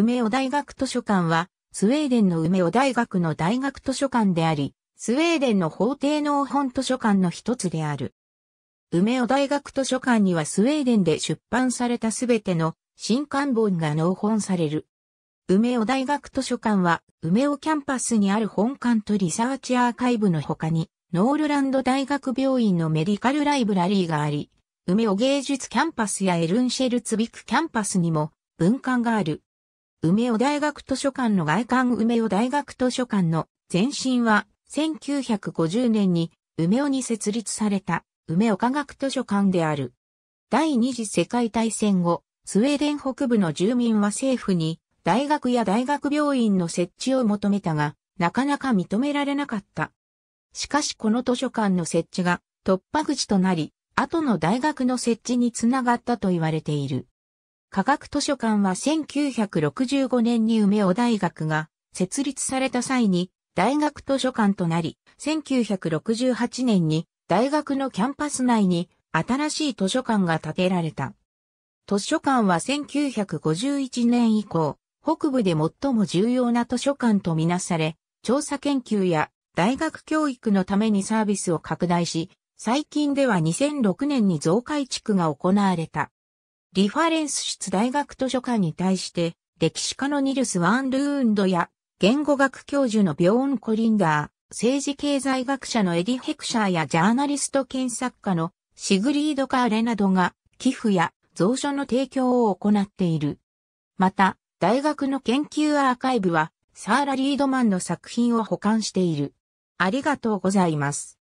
梅尾大学図書館は、スウェーデンの梅尾大学の大学図書館であり、スウェーデンの法定納本図書館の一つである。梅尾大学図書館にはスウェーデンで出版されたすべての新刊本が納本される。梅尾大学図書館は、梅尾キャンパスにある本館とリサーチアーカイブの他に、ノールランド大学病院のメディカルライブラリーがあり、梅尾芸術キャンパスやエルンシェルツビクキャンパスにも、文館がある。梅尾大学図書館の外観梅尾大学図書館の前身は1950年に梅尾に設立された梅尾科学図書館である。第二次世界大戦後、スウェーデン北部の住民は政府に大学や大学病院の設置を求めたが、なかなか認められなかった。しかしこの図書館の設置が突破口となり、後の大学の設置につながったと言われている。科学図書館は1965年に梅尾大学が設立された際に大学図書館となり、1968年に大学のキャンパス内に新しい図書館が建てられた。図書館は1951年以降、北部で最も重要な図書館とみなされ、調査研究や大学教育のためにサービスを拡大し、最近では2006年に増改築が行われた。リファレンス室大学図書館に対して、歴史家のニルス・ワン・ルーンドや、言語学教授のビョーン・コリンダー、政治経済学者のエディ・ヘクシャーやジャーナリスト兼作家のシグリード・カーレなどが寄付や蔵書の提供を行っている。また、大学の研究アーカイブはサーラ・リードマンの作品を保管している。ありがとうございます。